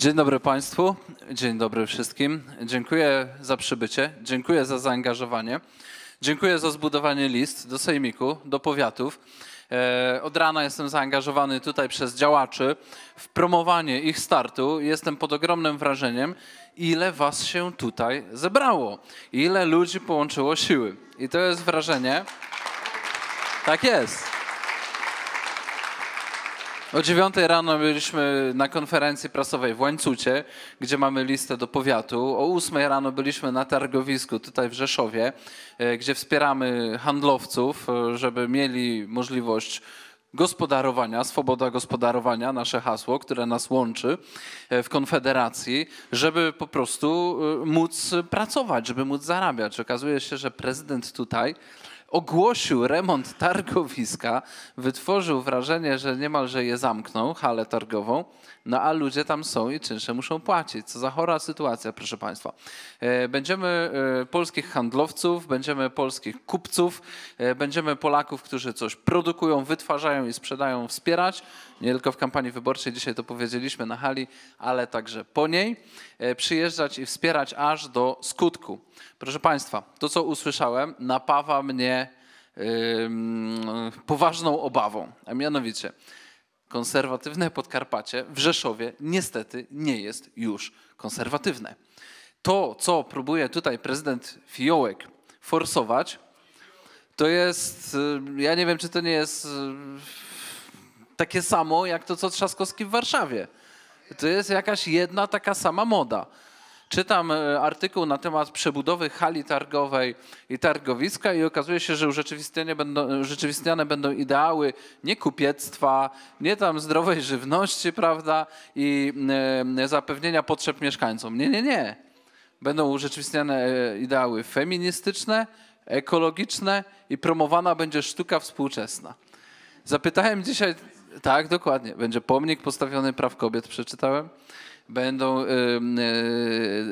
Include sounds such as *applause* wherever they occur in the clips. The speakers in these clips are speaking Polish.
Dzień dobry Państwu, dzień dobry wszystkim. Dziękuję za przybycie, dziękuję za zaangażowanie, dziękuję za zbudowanie list do sejmiku, do powiatów. E, od rana jestem zaangażowany tutaj przez działaczy w promowanie ich startu. Jestem pod ogromnym wrażeniem, ile Was się tutaj zebrało, ile ludzi połączyło siły. I to jest wrażenie. Tak jest. O dziewiątej rano byliśmy na konferencji prasowej w Łańcucie, gdzie mamy listę do powiatu. O ósmej rano byliśmy na targowisku tutaj w Rzeszowie, e, gdzie wspieramy handlowców, e, żeby mieli możliwość gospodarowania, swoboda gospodarowania, nasze hasło, które nas łączy e, w Konfederacji, żeby po prostu móc pracować, żeby móc zarabiać. Okazuje się, że prezydent tutaj ogłosił remont targowiska, wytworzył wrażenie, że niemalże je zamknął, halę targową, no a ludzie tam są i czynsze muszą płacić. Co za chora sytuacja, proszę Państwa. E, będziemy e, polskich handlowców, będziemy polskich kupców, e, będziemy Polaków, którzy coś produkują, wytwarzają i sprzedają, wspierać. Nie tylko w kampanii wyborczej, dzisiaj to powiedzieliśmy na hali, ale także po niej. Przyjeżdżać i wspierać aż do skutku. Proszę Państwa, to co usłyszałem napawa mnie poważną obawą, a mianowicie konserwatywne Podkarpacie w Rzeszowie niestety nie jest już konserwatywne. To, co próbuje tutaj prezydent Fiołek forsować, to jest, y, ja nie wiem, czy to nie jest y, takie samo jak to, co Trzaskowski w Warszawie. To jest jakaś jedna taka sama moda. Czytam e, artykuł na temat przebudowy hali targowej i targowiska i okazuje się, że urzeczywistniane będą, urzeczywistniane będą ideały nie kupiectwa, nie tam zdrowej *laughs* żywności, prawda, i e, zapewnienia potrzeb mieszkańcom. Nie, nie, nie. Będą urzeczywistniane e, ideały feministyczne, ekologiczne i promowana będzie sztuka współczesna. Zapytałem dzisiaj, tak, dokładnie, będzie pomnik postawiony praw kobiet, przeczytałem będą y,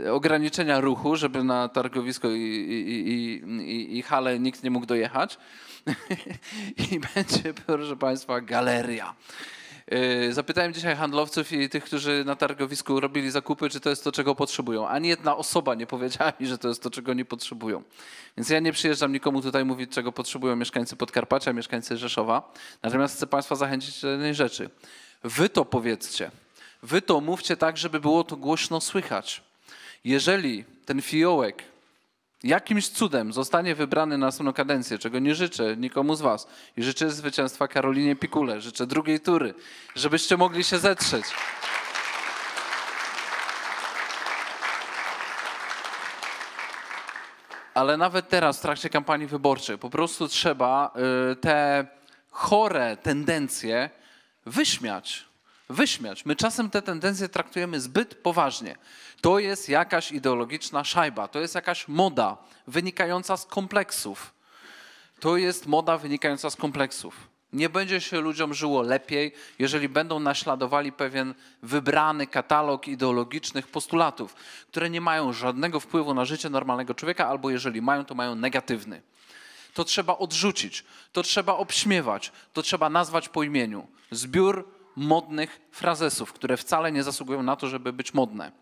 y, ograniczenia ruchu, żeby na targowisko i, i, i, i nikt nie mógł dojechać. *laughs* I będzie, proszę Państwa, galeria. Y, zapytałem dzisiaj handlowców i tych, którzy na targowisku robili zakupy, czy to jest to, czego potrzebują. Ani jedna osoba nie powiedziała mi, że to jest to, czego nie potrzebują. Więc ja nie przyjeżdżam nikomu tutaj mówić, czego potrzebują mieszkańcy Podkarpacia, mieszkańcy Rzeszowa. Natomiast chcę Państwa zachęcić do jednej rzeczy. Wy to powiedzcie. Wy to mówcie tak, żeby było to głośno słychać. Jeżeli ten fiołek jakimś cudem zostanie wybrany na następną kadencję, czego nie życzę nikomu z was i życzę zwycięstwa Karolinie Pikule, życzę drugiej tury, żebyście mogli się zetrzeć. ale nawet teraz w trakcie kampanii wyborczej po prostu trzeba y, te chore tendencje wyśmiać wyśmiać. My czasem te tendencje traktujemy zbyt poważnie. To jest jakaś ideologiczna szajba, to jest jakaś moda wynikająca z kompleksów. To jest moda wynikająca z kompleksów. Nie będzie się ludziom żyło lepiej, jeżeli będą naśladowali pewien wybrany katalog ideologicznych postulatów, które nie mają żadnego wpływu na życie normalnego człowieka, albo jeżeli mają, to mają negatywny. To trzeba odrzucić, to trzeba obśmiewać, to trzeba nazwać po imieniu. Zbiór modnych frazesów, które wcale nie zasługują na to, żeby być modne.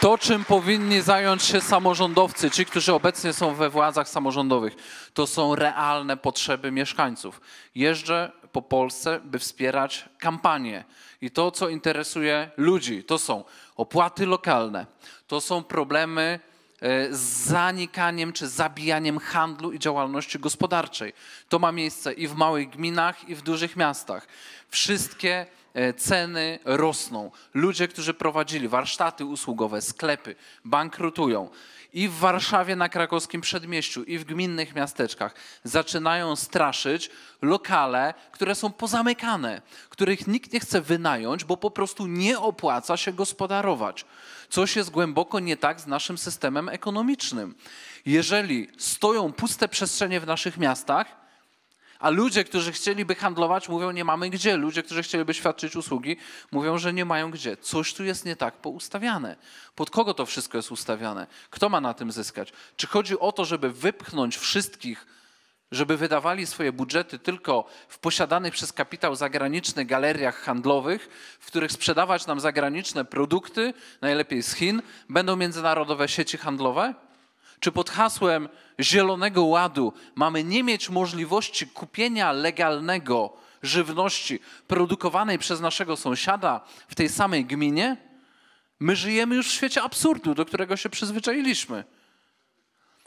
To, czym powinni zająć się samorządowcy, ci, którzy obecnie są we władzach samorządowych, to są realne potrzeby mieszkańców. Jeżdżę po Polsce, by wspierać kampanię. I to, co interesuje ludzi, to są opłaty lokalne, to są problemy E, zanikaniem czy zabijaniem handlu i działalności gospodarczej. To ma miejsce i w małych gminach, i w dużych miastach. Wszystkie e, ceny rosną. Ludzie, którzy prowadzili warsztaty usługowe, sklepy, bankrutują i w Warszawie na krakowskim przedmieściu, i w gminnych miasteczkach zaczynają straszyć lokale, które są pozamykane, których nikt nie chce wynająć, bo po prostu nie opłaca się gospodarować. Coś jest głęboko nie tak z naszym systemem ekonomicznym. Jeżeli stoją puste przestrzenie w naszych miastach, a ludzie, którzy chcieliby handlować, mówią, nie mamy gdzie. Ludzie, którzy chcieliby świadczyć usługi, mówią, że nie mają gdzie. Coś tu jest nie tak poustawiane. Pod kogo to wszystko jest ustawiane? Kto ma na tym zyskać? Czy chodzi o to, żeby wypchnąć wszystkich, żeby wydawali swoje budżety tylko w posiadanych przez kapitał zagraniczny galeriach handlowych, w których sprzedawać nam zagraniczne produkty, najlepiej z Chin, będą międzynarodowe sieci handlowe? Czy pod hasłem Zielonego Ładu mamy nie mieć możliwości kupienia legalnego żywności produkowanej przez naszego sąsiada w tej samej gminie? My żyjemy już w świecie absurdu, do którego się przyzwyczailiśmy.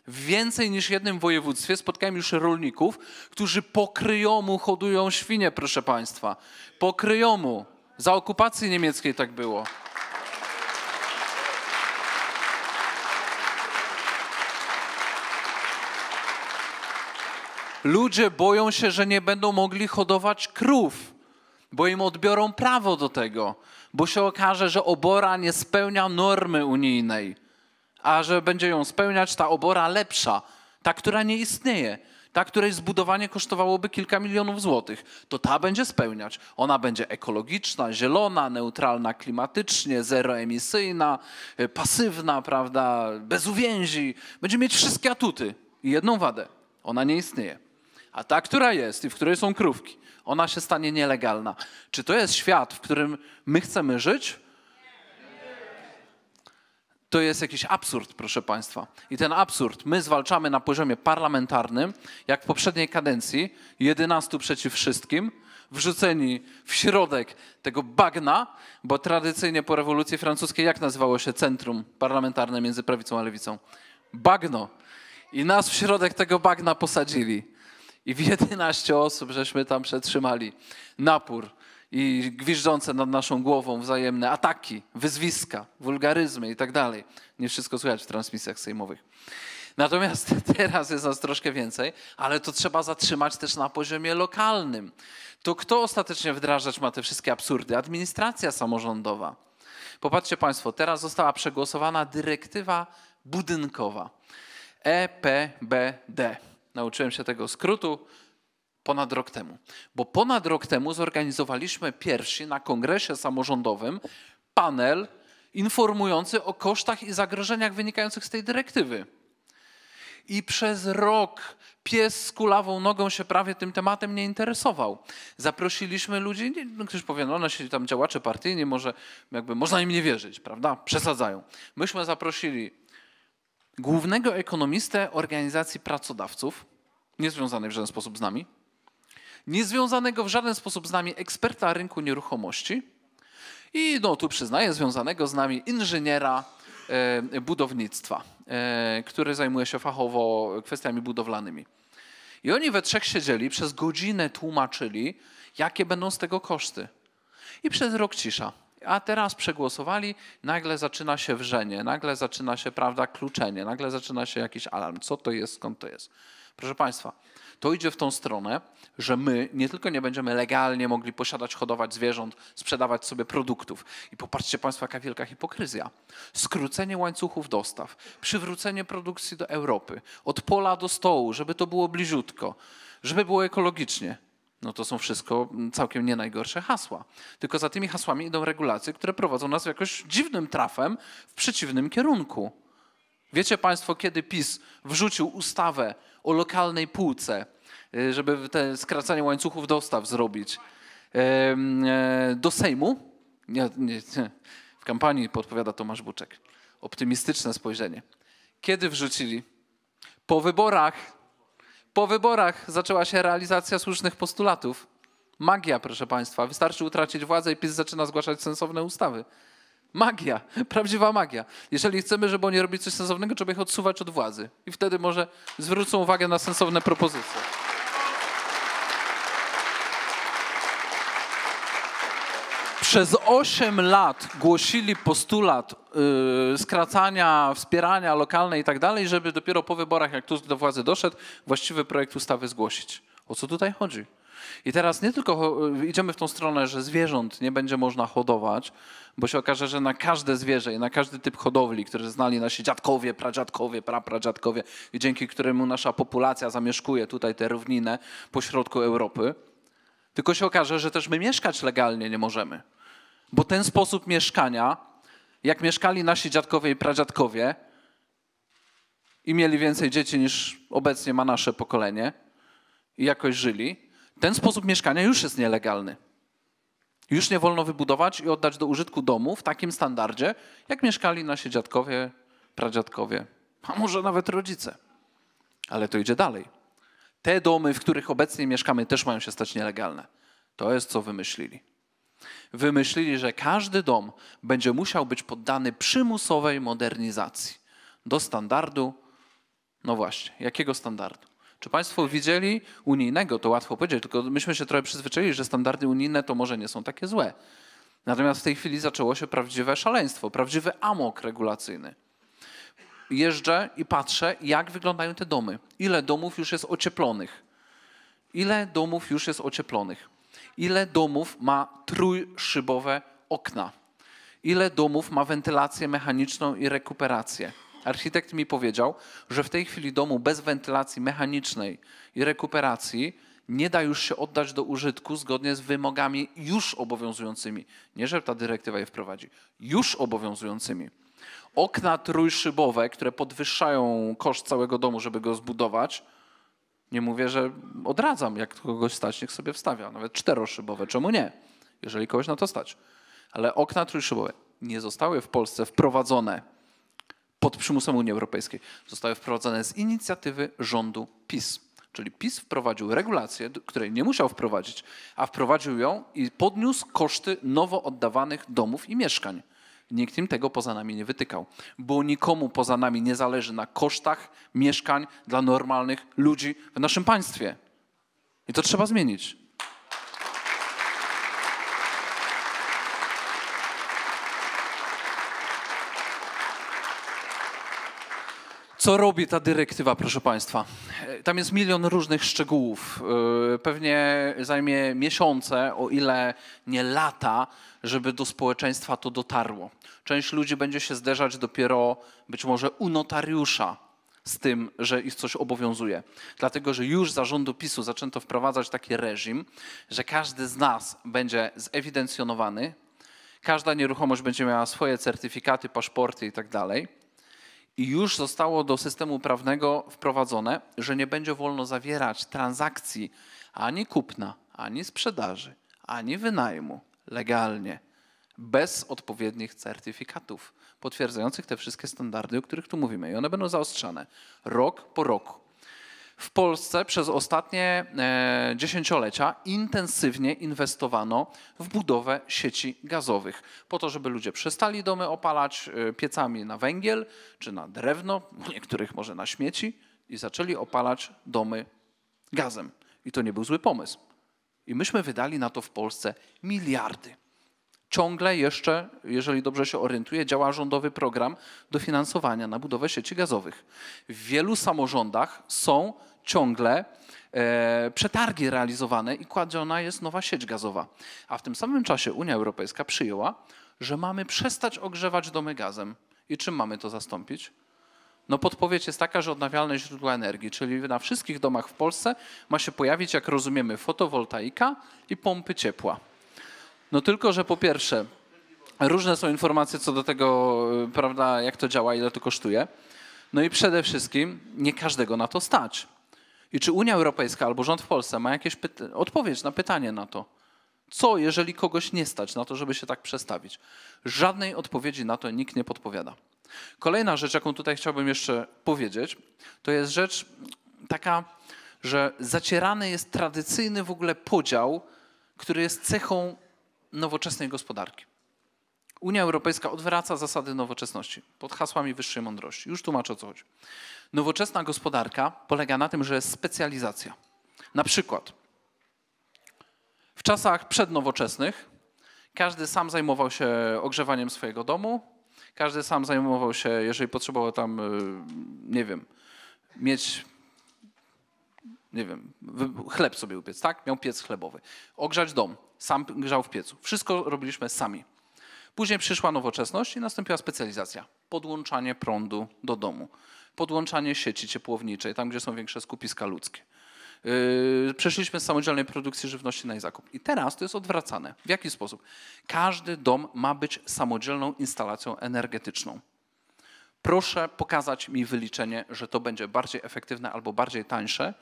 W więcej niż jednym województwie spotkałem już rolników, którzy po kryjomu hodują świnie, proszę Państwa. Po kryjomu. Za okupacji niemieckiej tak było. Ludzie boją się, że nie będą mogli hodować krów, bo im odbiorą prawo do tego, bo się okaże, że obora nie spełnia normy unijnej, a że będzie ją spełniać ta obora lepsza, ta, która nie istnieje ta, której zbudowanie kosztowałoby kilka milionów złotych, to ta będzie spełniać. Ona będzie ekologiczna, zielona, neutralna klimatycznie, zeroemisyjna, y, pasywna, prawda, bez uwięzi. Będzie mieć wszystkie atuty i jedną wadę. Ona nie istnieje a ta, która jest i w której są krówki, ona się stanie nielegalna. Czy to jest świat, w którym my chcemy żyć? To jest jakiś absurd, proszę Państwa. I ten absurd my zwalczamy na poziomie parlamentarnym, jak w poprzedniej kadencji, 11 przeciw wszystkim, wrzuceni w środek tego bagna, bo tradycyjnie po rewolucji francuskiej, jak nazywało się centrum parlamentarne między prawicą a lewicą? Bagno. I nas w środek tego bagna posadzili. I w 11 osób żeśmy tam przetrzymali napór i gwiżdżące nad naszą głową wzajemne ataki, wyzwiska, wulgaryzmy i tak dalej. Nie wszystko słychać w transmisjach sejmowych. Natomiast *laughs* teraz jest nas troszkę więcej, ale to trzeba zatrzymać też na poziomie lokalnym. To kto ostatecznie wdrażać ma te wszystkie absurdy? Administracja samorządowa. Popatrzcie Państwo, teraz została przegłosowana dyrektywa budynkowa EPBD nauczyłem się tego skrótu ponad rok temu. Bo ponad rok temu zorganizowaliśmy pierwszy na kongresie samorządowym panel informujący o kosztach i zagrożeniach wynikających z tej dyrektywy. I przez rok pies z kulawą nogą się prawie tym tematem nie interesował. Zaprosiliśmy ludzi, no ktoś powie, no się tam działacze partyjni, może jakby można im nie wierzyć, prawda? Przesadzają. Myśmy zaprosili głównego ekonomistę organizacji pracodawców, niezwiązanej w żaden sposób z nami, niezwiązanego w żaden sposób z nami eksperta rynku nieruchomości i no tu przyznaję związanego z nami inżyniera e, budownictwa, e, który zajmuje się fachowo kwestiami budowlanymi. I oni we trzech siedzieli, przez godzinę tłumaczyli, jakie będą z tego koszty. I przez rok cisza a teraz przegłosowali, nagle zaczyna się wrzenie, nagle zaczyna się, prawda, kluczenie, nagle zaczyna się jakiś alarm. Co to jest, skąd to jest? Proszę Państwa, to idzie w tą stronę, że my nie tylko nie będziemy legalnie mogli posiadać, hodować zwierząt, sprzedawać sobie produktów. I popatrzcie Państwo, jaka wielka hipokryzja. Skrócenie łańcuchów dostaw, przywrócenie produkcji do Europy, od pola do stołu, żeby to było bliziutko, żeby było ekologicznie. No to są wszystko mm, całkiem nie najgorsze hasła. Tylko za tymi hasłami idą regulacje, które prowadzą nas jakoś dziwnym trafem w przeciwnym kierunku. Wiecie Państwo, kiedy PiS wrzucił ustawę o lokalnej półce, y, żeby te skracanie łańcuchów dostaw zrobić e, do Sejmu? Nie, nie, nie. W kampanii podpowiada Tomasz Buczek. Optymistyczne spojrzenie. Kiedy wrzucili? Po wyborach po wyborach zaczęła się realizacja słusznych postulatów. Magia, proszę Państwa. Wystarczy utracić władzę i PiS zaczyna zgłaszać sensowne ustawy. Magia, *laughs* prawdziwa magia. Jeżeli chcemy, żeby oni robili coś sensownego, trzeba ich odsuwać od władzy. I wtedy może zwrócą uwagę na sensowne propozycje. Przez 8 lat głosili postulat yy, skracania, wspierania lokalne i tak dalej, żeby dopiero po wyborach, jak Tusk do władzy doszedł, właściwy projekt ustawy zgłosić. O co tutaj chodzi? I teraz nie tylko y, idziemy w tą stronę, że zwierząt nie będzie można hodować, bo się okaże, że na każde zwierzę i na każdy typ hodowli, które znali nasi dziadkowie, pradziadkowie, prapradziadkowie, i dzięki któremu nasza populacja zamieszkuje tutaj tę równinę pośrodku Europy, tylko się okaże, że też my mieszkać legalnie nie możemy. Bo ten sposób mieszkania, jak mieszkali nasi dziadkowie i pradziadkowie i mieli więcej dzieci niż obecnie ma nasze pokolenie i jakoś żyli, ten sposób mieszkania już jest nielegalny. Już nie wolno wybudować i oddać do użytku domu w takim standardzie, jak mieszkali nasi dziadkowie, pradziadkowie, a może nawet rodzice. Ale to idzie dalej. Te domy, w których obecnie mieszkamy, też mają się stać nielegalne. To jest, co wymyślili wymyślili, że każdy dom będzie musiał być poddany przymusowej modernizacji do standardu, no właśnie, jakiego standardu? Czy Państwo widzieli unijnego? To łatwo powiedzieć, tylko myśmy się trochę przyzwyczaili, że standardy unijne to może nie są takie złe. Natomiast w tej chwili zaczęło się prawdziwe szaleństwo, prawdziwy amok regulacyjny. Jeżdżę i patrzę, jak wyglądają te domy. Ile domów już jest ocieplonych? Ile domów już jest ocieplonych? ile domów ma trójszybowe okna, ile domów ma wentylację mechaniczną i rekuperację. Architekt mi powiedział, że w tej chwili domu bez wentylacji mechanicznej i rekuperacji nie da już się oddać do użytku zgodnie z wymogami już obowiązującymi. Nie, że ta dyrektywa je wprowadzi, już obowiązującymi. Okna trójszybowe, które podwyższają koszt całego domu, żeby go zbudować, nie mówię, że odradzam, jak kogoś stać, niech sobie wstawia. Nawet czteroszybowe, czemu nie? Jeżeli kogoś na to stać. Ale okna trójszybowe nie zostały w Polsce wprowadzone pod przymusem Unii Europejskiej. Zostały wprowadzone z inicjatywy rządu PiS. Czyli PiS wprowadził regulację, której nie musiał wprowadzić, a wprowadził ją i podniósł koszty nowo oddawanych domów i mieszkań. Nikt im tego poza nami nie wytykał, bo nikomu poza nami nie zależy na kosztach mieszkań dla normalnych ludzi w naszym państwie. I to trzeba zmienić. Co robi ta dyrektywa, proszę Państwa? E, tam jest milion różnych szczegółów. E, pewnie zajmie miesiące, o ile nie lata, żeby do społeczeństwa to dotarło. Część ludzi będzie się zderzać dopiero być może u notariusza z tym, że ich coś obowiązuje. Dlatego, że już za PiSu zaczęto wprowadzać taki reżim, że każdy z nas będzie zewidencjonowany, każda nieruchomość będzie miała swoje certyfikaty, paszporty i tak dalej i już zostało do systemu prawnego wprowadzone, że nie będzie wolno zawierać transakcji ani kupna, ani sprzedaży, ani wynajmu legalnie bez odpowiednich certyfikatów potwierdzających te wszystkie standardy, o których tu mówimy. I one będą zaostrzane rok po roku. W Polsce przez ostatnie e, dziesięciolecia intensywnie inwestowano w budowę sieci gazowych, po to, żeby ludzie przestali domy opalać e, piecami na węgiel czy na drewno, niektórych może na śmieci, i zaczęli opalać domy gazem. I to nie był zły pomysł. I myśmy wydali na to w Polsce miliardy ciągle jeszcze, jeżeli dobrze się orientuję, działa rządowy program dofinansowania na budowę sieci gazowych. W wielu samorządach są ciągle e, przetargi realizowane i kładziona jest nowa sieć gazowa. A w tym samym czasie Unia Europejska przyjęła, że mamy przestać ogrzewać domy gazem. I czym mamy to zastąpić? No podpowiedź jest taka, że odnawialne źródła energii, czyli na wszystkich domach w Polsce ma się pojawić, jak rozumiemy, fotowoltaika i pompy ciepła. No tylko, że po pierwsze, różne są informacje co do tego, y, prawda, jak to działa, ile to kosztuje. No i przede wszystkim nie każdego na to stać. I czy Unia Europejska albo rząd w Polsce ma jakieś odpowiedź na pytanie na to? Co, jeżeli kogoś nie stać na to, żeby się tak przestawić? Żadnej odpowiedzi na to nikt nie podpowiada. Kolejna rzecz, jaką tutaj chciałbym jeszcze powiedzieć, to jest rzecz taka, że zacierany jest tradycyjny w ogóle podział, który jest cechą nowoczesnej gospodarki. Unia Europejska odwraca zasady nowoczesności pod hasłami wyższej mądrości. Już tłumaczę o co chodzi. Nowoczesna gospodarka polega na tym, że jest specjalizacja. Na przykład w czasach przednowoczesnych każdy sam zajmował się ogrzewaniem swojego domu, każdy sam zajmował się, jeżeli potrzebował tam, y, nie wiem, mieć nie wiem, chleb sobie upiec, tak? Miał piec chlebowy. Ogrzać dom sam grzał w piecu. Wszystko robiliśmy sami. Później przyszła nowoczesność i nastąpiła specjalizacja. Podłączanie prądu do domu, podłączanie sieci ciepłowniczej, tam gdzie są większe skupiska ludzkie. Yy, przeszliśmy z samodzielnej produkcji żywności na zakup. I teraz to jest odwracane. W jaki sposób? Każdy dom ma być samodzielną instalacją energetyczną. Proszę pokazać mi wyliczenie, że to będzie bardziej efektywne albo bardziej tańsze,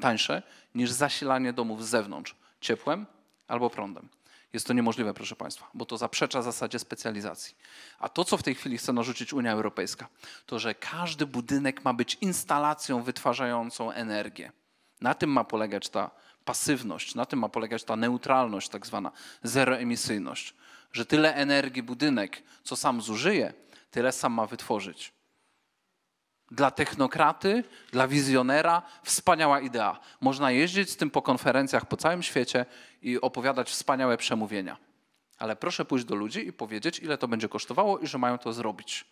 tańsze niż zasilanie domów z zewnątrz ciepłem albo prądem. Jest to niemożliwe, proszę Państwa, bo to zaprzecza zasadzie specjalizacji. A to, co w tej chwili chce narzucić Unia Europejska, to że każdy budynek ma być instalacją wytwarzającą energię. Na tym ma polegać ta pasywność, na tym ma polegać ta neutralność, tak zwana zeroemisyjność, że tyle energii budynek, co sam zużyje, tyle sam ma wytworzyć. Dla technokraty, dla wizjonera wspaniała idea. Można jeździć z tym po konferencjach po całym świecie i opowiadać wspaniałe przemówienia. Ale proszę pójść do ludzi i powiedzieć, ile to będzie kosztowało i że mają to zrobić.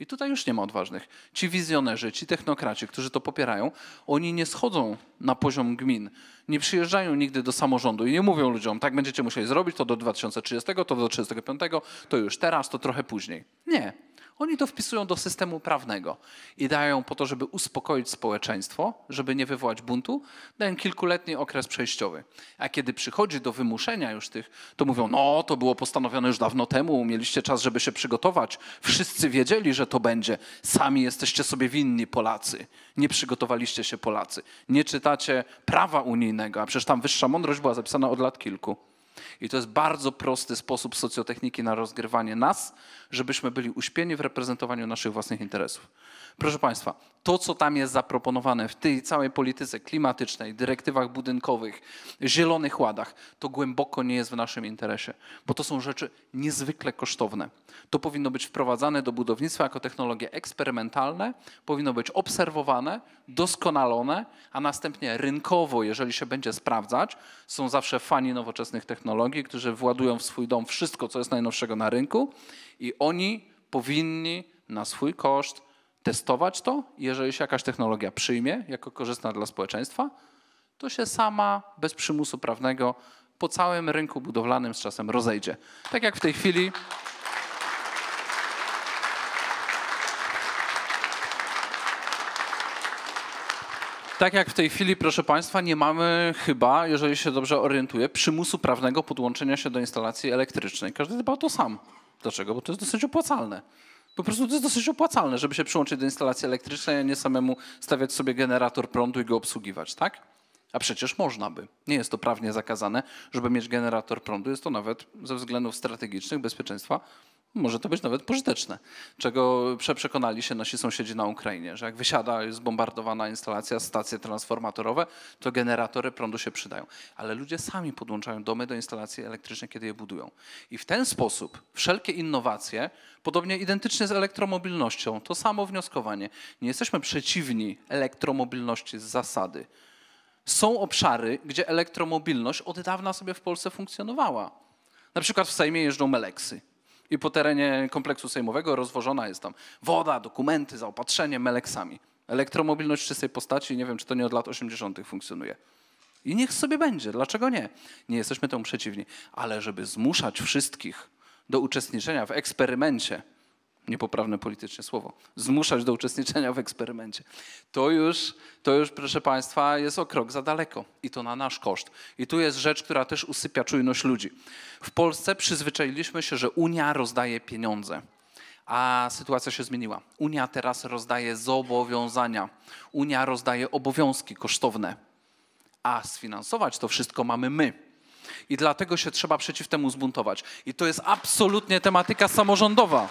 I tutaj już nie ma odważnych. Ci wizjonerzy, ci technokraci, którzy to popierają, oni nie schodzą na poziom gmin, nie przyjeżdżają nigdy do samorządu i nie mówią ludziom, tak będziecie musieli zrobić to do 2030, to do 35, to już teraz, to trochę później. Nie. Oni to wpisują do systemu prawnego i dają po to, żeby uspokoić społeczeństwo, żeby nie wywołać buntu, dają kilkuletni okres przejściowy. A kiedy przychodzi do wymuszenia już tych, to mówią, no to było postanowione już dawno temu, mieliście czas, żeby się przygotować. Wszyscy wiedzieli, że to będzie. Sami jesteście sobie winni Polacy. Nie przygotowaliście się Polacy. Nie czytacie prawa unijnego, a przecież tam wyższa mądrość była zapisana od lat kilku. I to jest bardzo prosty sposób socjotechniki na rozgrywanie nas, żebyśmy byli uśpieni w reprezentowaniu naszych własnych interesów. Proszę Państwa, to, co tam jest zaproponowane w tej całej polityce klimatycznej, dyrektywach budynkowych, zielonych ładach, to głęboko nie jest w naszym interesie, bo to są rzeczy niezwykle kosztowne. To powinno być wprowadzane do budownictwa jako technologie eksperymentalne, powinno być obserwowane, doskonalone, a następnie rynkowo, jeżeli się będzie sprawdzać, są zawsze fani nowoczesnych technologii, którzy władują w swój dom wszystko, co jest najnowszego na rynku i oni powinni na swój koszt testować to. Jeżeli się jakaś technologia przyjmie jako korzystna dla społeczeństwa, to się sama bez przymusu prawnego po całym rynku budowlanym z czasem rozejdzie. Tak jak w tej chwili. Tak jak w tej chwili, proszę Państwa, nie mamy chyba, jeżeli się dobrze orientuję, przymusu prawnego podłączenia się do instalacji elektrycznej. Każdy dba o to sam. Dlaczego? Bo to jest dosyć opłacalne po prostu to jest dosyć opłacalne, żeby się przyłączyć do instalacji elektrycznej, a nie samemu stawiać sobie generator prądu i go obsługiwać, tak? A przecież można by. Nie jest to prawnie zakazane, żeby mieć generator prądu. Jest to nawet ze względów strategicznych, bezpieczeństwa może to być nawet pożyteczne, czego przeprzekonali się nasi sąsiedzi na Ukrainie, że jak wysiada, jest zbombardowana instalacja, stacje transformatorowe, to generatory prądu się przydają. Ale ludzie sami podłączają domy do instalacji elektrycznych, kiedy je budują. I w ten sposób wszelkie innowacje, podobnie identycznie z elektromobilnością, to samo wnioskowanie. Nie jesteśmy przeciwni elektromobilności z zasady. Są obszary, gdzie elektromobilność od dawna sobie w Polsce funkcjonowała. Na przykład w Sejmie jeżdżą meleksy i po terenie kompleksu sejmowego rozwożona jest tam woda, dokumenty, zaopatrzenie meleksami. Elektromobilność czystej postaci, nie wiem, czy to nie od lat 80. funkcjonuje. I niech sobie będzie, dlaczego nie? Nie jesteśmy temu przeciwni. Ale żeby zmuszać wszystkich do uczestniczenia w eksperymencie, niepoprawne politycznie słowo, zmuszać do uczestniczenia w eksperymencie. To już, to już, proszę Państwa, jest o krok za daleko i to na nasz koszt. I tu jest rzecz, która też usypia czujność ludzi. W Polsce przyzwyczailiśmy się, że Unia rozdaje pieniądze. A sytuacja się zmieniła. Unia teraz rozdaje zobowiązania. Unia rozdaje obowiązki kosztowne. A sfinansować to wszystko mamy my. I dlatego się trzeba przeciw temu zbuntować. I to jest absolutnie tematyka samorządowa.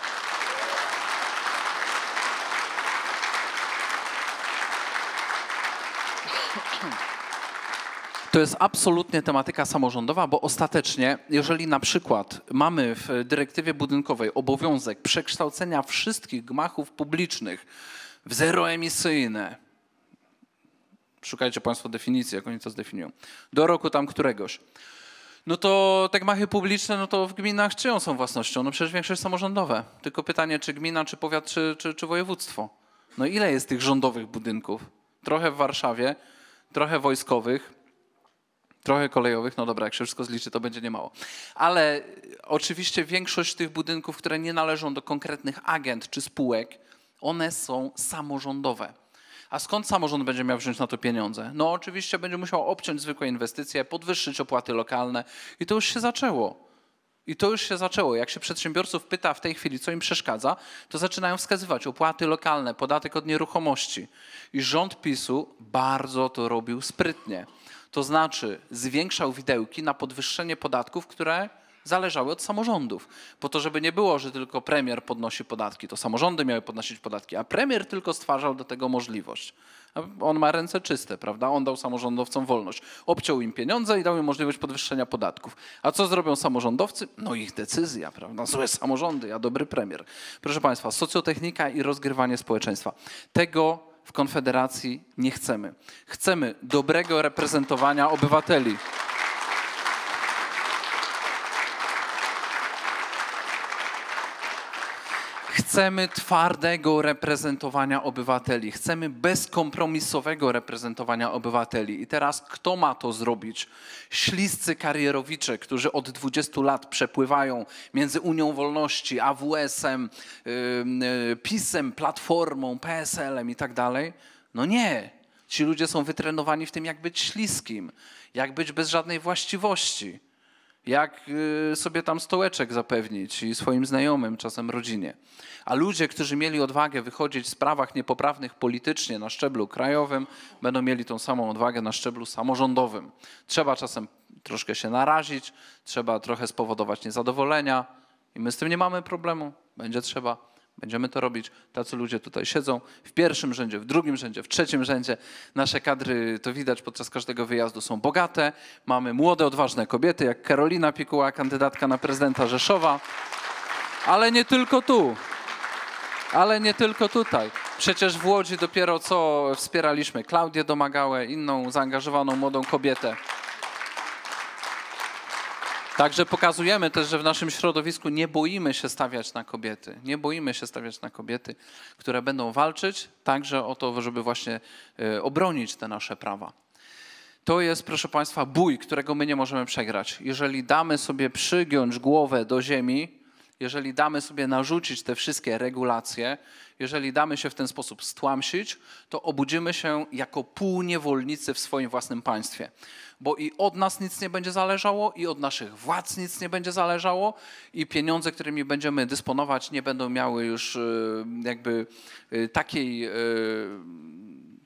to jest absolutnie tematyka samorządowa, bo ostatecznie, jeżeli na przykład mamy w dyrektywie budynkowej obowiązek przekształcenia wszystkich gmachów publicznych w zeroemisyjne, szukajcie Państwo definicji, jak oni to zdefiniują, do roku tam któregoś, no to te gmachy publiczne, no to w gminach czyją są własnością? No przecież większość samorządowe. Tylko pytanie, czy gmina, czy powiat, czy, czy, czy województwo? No ile jest tych rządowych budynków? Trochę w Warszawie, trochę wojskowych, trochę kolejowych, no dobra, jak się wszystko zliczy, to będzie niemało. Ale e, oczywiście większość tych budynków, które nie należą do konkretnych agent czy spółek, one są samorządowe. A skąd samorząd będzie miał wziąć na to pieniądze? No oczywiście będzie musiał obciąć zwykłe inwestycje, podwyższyć opłaty lokalne i to już się zaczęło. I to już się zaczęło. Jak się przedsiębiorców pyta w tej chwili, co im przeszkadza, to zaczynają wskazywać opłaty lokalne, podatek od nieruchomości. I rząd PiSu bardzo to robił sprytnie to znaczy zwiększał widełki na podwyższenie podatków, które zależały od samorządów. Po to, żeby nie było, że tylko premier podnosi podatki, to samorządy miały podnosić podatki, a premier tylko stwarzał do tego możliwość. On ma ręce czyste, prawda? On dał samorządowcom wolność. Obciął im pieniądze i dał im możliwość podwyższenia podatków. A co zrobią samorządowcy? No ich decyzja, prawda? *laughs* Złe samorządy, a dobry premier. Proszę Państwa, socjotechnika i rozgrywanie społeczeństwa. Tego w Konfederacji nie chcemy. Chcemy dobrego reprezentowania obywateli. Chcemy twardego reprezentowania obywateli, chcemy bezkompromisowego reprezentowania obywateli. I teraz kto ma to zrobić? Śliscy karierowicze, którzy od 20 lat przepływają między Unią Wolności, AWS-em, y, y, PiS-em, Platformą, PSL-em i tak dalej. No nie. Ci ludzie są wytrenowani w tym, jak być śliskim, jak być bez żadnej właściwości jak y, sobie tam stołeczek zapewnić i swoim znajomym, czasem rodzinie. A ludzie, którzy mieli odwagę wychodzić w sprawach niepoprawnych politycznie na szczeblu krajowym, będą mieli tą samą odwagę na szczeblu samorządowym. Trzeba czasem troszkę się narazić, trzeba trochę spowodować niezadowolenia i my z tym nie mamy problemu. Będzie trzeba Będziemy to robić. Tacy ludzie tutaj siedzą w pierwszym rzędzie, w drugim rzędzie, w trzecim rzędzie. Nasze kadry, to widać podczas każdego wyjazdu, są bogate. Mamy młode, odważne kobiety, jak Karolina Pikuła, kandydatka na prezydenta Rzeszowa. Ale nie tylko tu. Ale nie tylko tutaj. Przecież w Łodzi dopiero co wspieraliśmy Klaudię Domagałę, inną zaangażowaną młodą kobietę. Także pokazujemy też, że w naszym środowisku nie boimy się stawiać na kobiety. Nie boimy się stawiać na kobiety, które będą walczyć także o to, żeby właśnie e, obronić te nasze prawa. To jest, proszę Państwa, bój, którego my nie możemy przegrać. Jeżeli damy sobie przygiąć głowę do ziemi, jeżeli damy sobie narzucić te wszystkie regulacje, jeżeli damy się w ten sposób stłamsić, to obudzimy się jako półniewolnicy w swoim własnym państwie. Bo i od nas nic nie będzie zależało, i od naszych władz nic nie będzie zależało, i pieniądze, którymi będziemy dysponować, nie będą miały już y, jakby y, takiej y,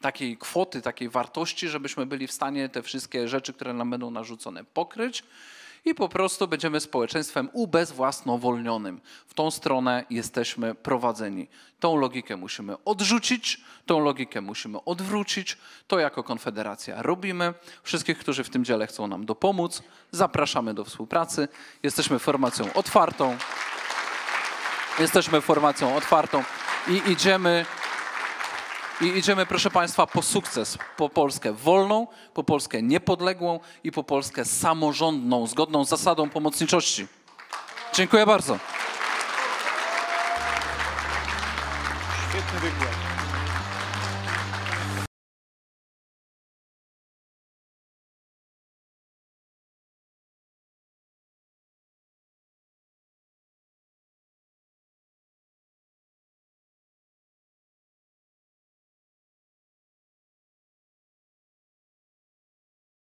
takiej kwoty, takiej wartości, żebyśmy byli w stanie te wszystkie rzeczy, które nam będą narzucone, pokryć i po prostu będziemy społeczeństwem ubezwłasnowolnionym. W tą stronę jesteśmy prowadzeni. Tą logikę musimy odrzucić, tą logikę musimy odwrócić. To jako Konfederacja robimy. Wszystkich, którzy w tym dziele chcą nam dopomóc, zapraszamy do współpracy. Jesteśmy formacją otwartą. Jesteśmy formacją otwartą i idziemy i idziemy, proszę Państwa, po sukces, po Polskę wolną, po Polskę niepodległą i po Polskę samorządną, zgodną z zasadą pomocniczości. Dziękuję bardzo.